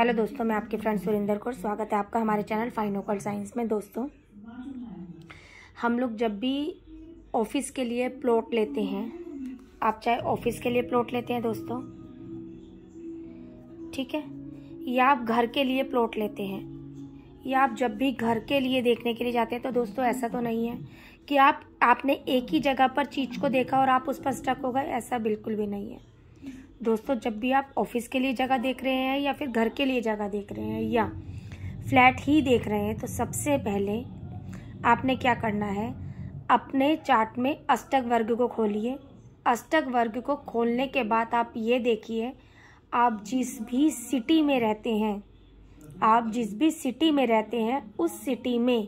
hello दोस्तों मैं आपके फ्रेंड सुरेंद्र कौर स्वागत है आपका हमारे चैनल फाइनोकल साइंस में दोस्तों हम लोग जब भी ऑफिस के लिए प्लॉट लेते हैं आप चाहे ऑफिस के लिए प्लॉट लेते हैं दोस्तों ठीक है या आप घर के लिए प्लॉट लेते हैं या आप जब भी घर के लिए देखने के लिए जाते हैं तो दोस्तों ऐसा तो नहीं है कि आप आपने एक ही जगह पर चीज़ को देखा और आप उस पर स्टक हो गए ऐसा बिल्कुल भी नहीं है दोस्तों जब भी आप ऑफिस के लिए जगह देख रहे हैं या फिर घर के लिए जगह देख रहे हैं या फ्लैट ही देख रहे हैं तो सबसे पहले आपने क्या करना है अपने चार्ट में अष्टक वर्ग को खोलिए अष्टक वर्ग को खोलने के बाद आप ये देखिए आप जिस भी सिटी में रहते हैं आप जिस भी सिटी में रहते हैं उस सिटी में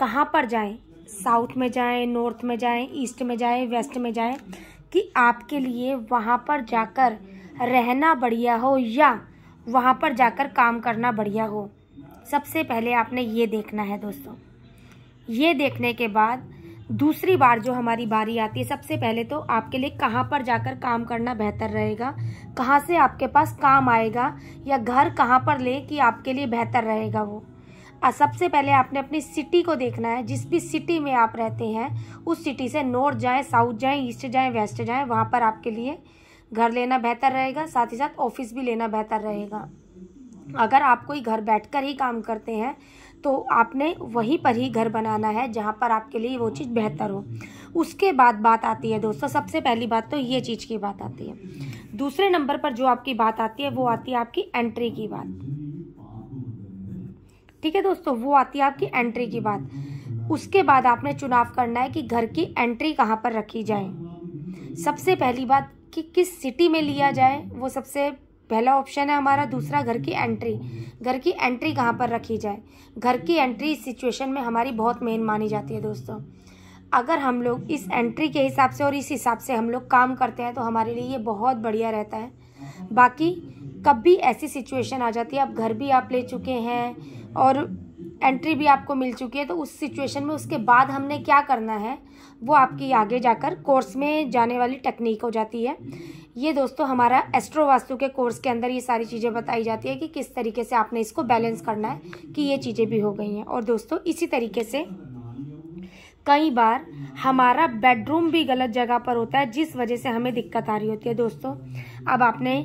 कहाँ पर जाएं साउथ में जाएं नॉर्थ में जाएं ईस्ट में जाएं वेस्ट में जाएं कि आपके लिए वहाँ पर जाकर रहना बढ़िया हो या वहाँ पर जाकर काम करना बढ़िया हो सबसे पहले आपने ये देखना है दोस्तों ये देखने के बाद दूसरी बार जो हमारी बारी आती है सबसे पहले तो आपके लिए कहाँ पर जाकर काम करना बेहतर रहेगा कहाँ से आपके पास काम आएगा या घर कहाँ पर ले कि आपके लिए बेहतर रहेगा वो सबसे पहले आपने अपनी सिटी को देखना है जिस भी सिटी में आप रहते हैं उस सिटी से नॉर्थ जाएं साउथ जाएं ईस्ट जाएं वेस्ट जाएं वहाँ पर आपके लिए घर लेना बेहतर रहेगा साथ ही साथ ऑफिस भी लेना बेहतर रहेगा अगर आप कोई घर बैठकर ही काम करते हैं तो आपने वहीं पर ही घर बनाना है जहाँ पर आपके लिए वो चीज़ बेहतर हो उसके बाद बात आती है दोस्तों सबसे पहली बात तो ये चीज़ की बात आती है दूसरे नंबर पर जो आपकी बात आती है वो आती है आपकी एंट्री की बात ठीक है दोस्तों वो आती है आपकी एंट्री की बात उसके बाद आपने चुनाव करना है कि घर की एंट्री कहाँ पर रखी जाए सबसे पहली बात कि किस सिटी में लिया जाए वो सबसे पहला ऑप्शन है हमारा दूसरा घर की एंट्री घर की एंट्री कहाँ पर रखी जाए घर की एंट्री इस सिचुएशन में हमारी बहुत मेन मानी जाती है दोस्तों अगर हम लोग इस एंट्री के हिसाब से और इस हिसाब से हम लोग काम करते हैं तो हमारे लिए ये बहुत बढ़िया रहता है बाकी कभी ऐसी सिचुएशन आ जाती है आप घर भी आप ले चुके हैं और एंट्री भी आपको मिल चुकी है तो उस सिचुएशन में उसके बाद हमने क्या करना है वो आपकी आगे जाकर कोर्स में जाने वाली टेक्निक हो जाती है ये दोस्तों हमारा एस्ट्रो वास्तु के कोर्स के अंदर ये सारी चीज़ें बताई जाती है कि किस तरीके से आपने इसको बैलेंस करना है कि ये चीज़ें भी हो गई हैं और दोस्तों इसी तरीके से कई बार हमारा बेडरूम भी गलत जगह पर होता है जिस वजह से हमें दिक्कत आ रही होती है दोस्तों अब आपने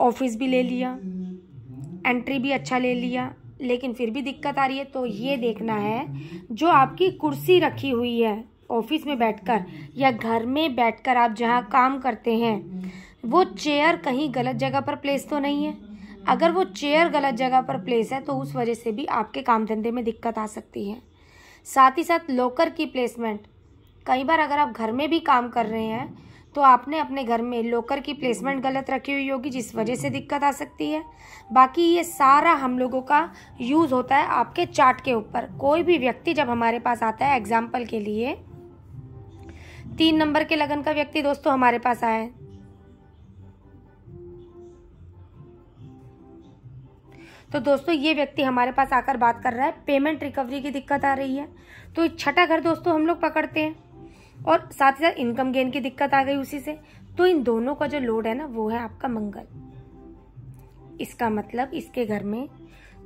ऑफिस भी ले लिया एंट्री भी अच्छा ले लिया लेकिन फिर भी दिक्कत आ रही है तो ये देखना है जो आपकी कुर्सी रखी हुई है ऑफिस में बैठकर या घर में बैठकर आप जहाँ काम करते हैं वो चेयर कहीं गलत जगह पर प्लेस तो नहीं है अगर वो चेयर गलत जगह पर प्लेस है तो उस वजह से भी आपके काम धंधे में दिक्कत आ सकती है साथ ही साथ लॉकर की प्लेसमेंट कई बार अगर आप घर में भी काम कर रहे हैं तो आपने अपने घर में लोकर की प्लेसमेंट गलत रखी हुई होगी जिस वजह से दिक्कत आ सकती है बाकी ये सारा हम लोगों का यूज़ होता है आपके चार्ट के ऊपर कोई भी व्यक्ति जब हमारे पास आता है एग्जाम्पल के लिए तीन नंबर के लगन का व्यक्ति दोस्तों हमारे पास आया तो दोस्तों ये व्यक्ति हमारे पास आकर बात कर रहा है पेमेंट रिकवरी की दिक्कत आ रही है तो छठा घर दोस्तों हम लोग पकड़ते हैं और साथ ही साथ इनकम गेन की दिक्कत आ गई उसी से तो इन दोनों का जो लोड है ना वो है आपका मंगल इसका मतलब इसके घर में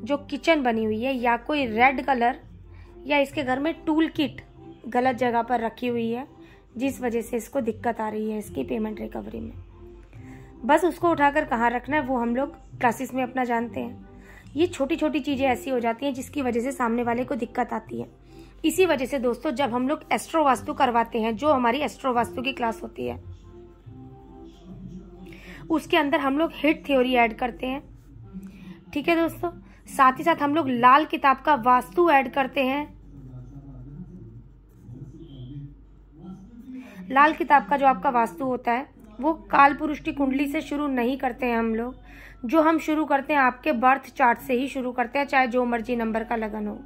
जो किचन बनी हुई है या कोई रेड कलर या इसके घर में टूल किट गलत जगह पर रखी हुई है जिस वजह से इसको दिक्कत आ रही है इसकी पेमेंट रिकवरी में बस उसको उठाकर कहाँ रखना है वो हम लोग क्लासेस में अपना जानते हैं ये छोटी छोटी चीज़ें ऐसी हो जाती हैं जिसकी वजह से सामने वाले को दिक्कत आती है इसी वजह से दोस्तों जब हम लोग एस्ट्रो वास्तु करवाते हैं जो हमारी एस्ट्रो वास्तु की क्लास होती है उसके अंदर हम लोग हिट थ्योरी ऐड करते हैं ठीक है दोस्तों साथ ही साथ हम लोग लाल किताब का वास्तु ऐड करते हैं लाल किताब का जो आपका वास्तु होता है वो काल पुरुष की कुंडली से शुरू नहीं करते हैं हम लोग जो हम शुरू करते हैं आपके बर्थ चार्ट से ही शुरू करते हैं चाहे जो मर्जी नंबर का लगन हो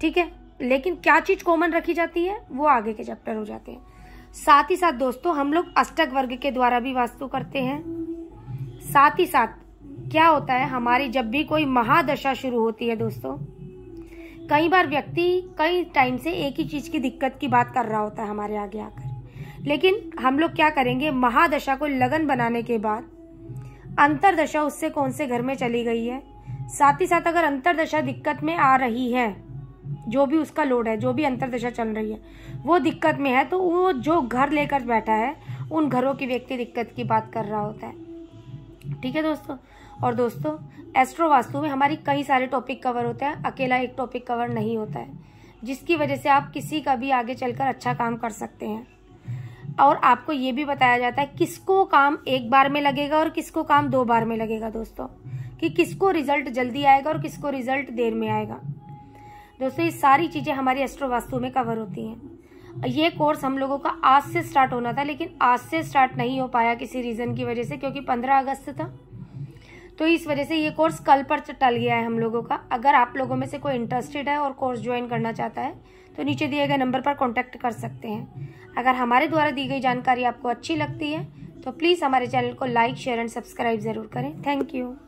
ठीक है लेकिन क्या चीज कॉमन रखी जाती है वो आगे के चैप्टर हो जाते हैं साथ ही साथ दोस्तों हम लोग अष्टक वर्ग के द्वारा भी वास्तु करते हैं साथ ही साथ क्या होता है हमारी जब भी कोई महादशा शुरू होती है दोस्तों कई बार व्यक्ति कई टाइम से एक ही चीज की दिक्कत की बात कर रहा होता है हमारे आगे आकर लेकिन हम लोग क्या करेंगे महादशा को लगन बनाने के बाद अंतरदशा उससे कौन से घर में चली गई है साथ ही साथ अगर अंतरदशा दिक्कत में आ रही है जो भी उसका लोड है जो भी अंतरदशा चल रही है वो दिक्कत में है तो वो जो घर लेकर बैठा है उन घरों की व्यक्ति दिक्कत की बात कर रहा होता है ठीक है दोस्तों और दोस्तों एस्ट्रो वास्तु में हमारी कई सारे टॉपिक कवर होते हैं अकेला एक टॉपिक कवर नहीं होता है जिसकी वजह से आप किसी का भी आगे चलकर अच्छा काम कर सकते हैं और आपको ये भी बताया जाता है किसको काम एक बार में लगेगा और किसको काम दो बार में लगेगा दोस्तों कि किसको रिजल्ट जल्दी आएगा और किसको रिजल्ट देर में आएगा दोस्तों ये सारी चीज़ें हमारी एस्ट्रो वास्तु में कवर होती हैं ये कोर्स हम लोगों का आज से स्टार्ट होना था लेकिन आज से स्टार्ट नहीं हो पाया किसी रीज़न की वजह से क्योंकि पंद्रह अगस्त था तो इस वजह से ये कोर्स कल पर टल गया है हम लोगों का अगर आप लोगों में से कोई इंटरेस्टेड है और कोर्स ज्वाइन करना चाहता है तो नीचे दिए गए नंबर पर कॉन्टैक्ट कर सकते हैं अगर हमारे द्वारा दी गई जानकारी आपको अच्छी लगती है तो प्लीज़ हमारे चैनल को लाइक शेयर एंड सब्सक्राइब ज़रूर करें थैंक यू